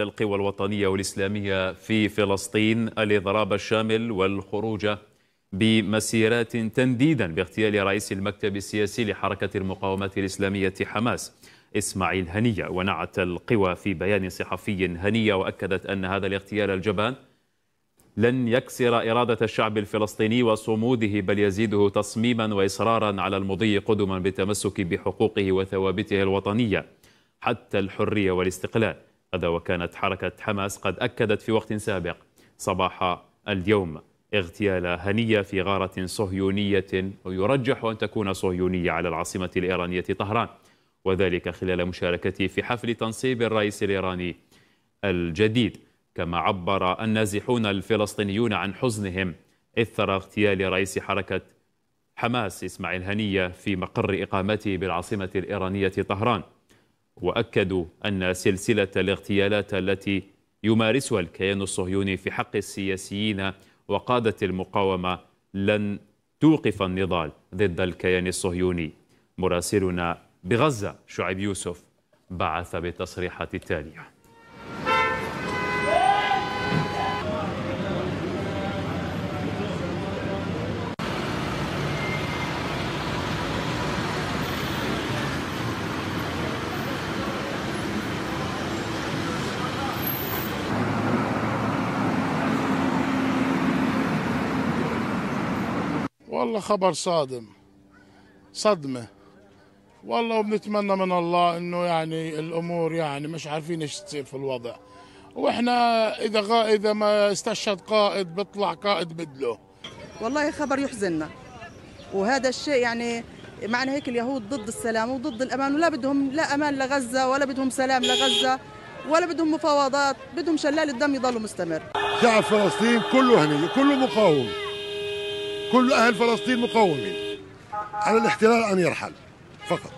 القوى الوطنية والإسلامية في فلسطين الاضراب الشامل والخروج بمسيرات تنديدا باغتيال رئيس المكتب السياسي لحركة المقاومة الإسلامية حماس إسماعيل هنية ونعت القوى في بيان صحفي هنية وأكدت أن هذا الاغتيال الجبان لن يكسر إرادة الشعب الفلسطيني وصموده بل يزيده تصميما وإصرارا على المضي قدما بالتمسك بحقوقه وثوابته الوطنية حتى الحرية والاستقلال هذا وكانت حركة حماس قد أكدت في وقت سابق صباح اليوم اغتيال هنية في غارة صهيونية ويرجح أن تكون صهيونية على العاصمة الإيرانية طهران وذلك خلال مشاركته في حفل تنصيب الرئيس الإيراني الجديد كما عبر النازحون الفلسطينيون عن حزنهم إثر اغتيال رئيس حركة حماس إسماعيل هنية في مقر إقامته بالعاصمة الإيرانية طهران واكدوا ان سلسله الاغتيالات التي يمارسها الكيان الصهيوني في حق السياسيين وقاده المقاومه لن توقف النضال ضد الكيان الصهيوني مراسلنا بغزه شعيب يوسف بعث بالتصريحات التاليه والله خبر صادم صدمة والله وبنتمنى من الله انه يعني الامور يعني مش عارفين ايش تصير في الوضع واحنا اذا غا اذا ما استشهد قائد بيطلع قائد بدله والله خبر يحزننا وهذا الشيء يعني معنى هيك اليهود ضد السلام وضد الامان ولا بدهم لا امان لغزه ولا بدهم سلام لغزه ولا بدهم مفاوضات بدهم شلال الدم يضلوا مستمر شعب فلسطين كله هني كله مقاوم كل أهل فلسطين مقاومين على الاحتلال أن يرحل فقط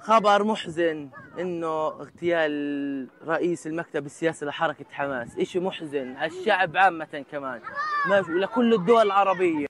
خبر محزن انه اغتيال رئيس المكتب السياسي لحركه حماس، شيء محزن على الشعب عامه كمان، ولكل الدول العربيه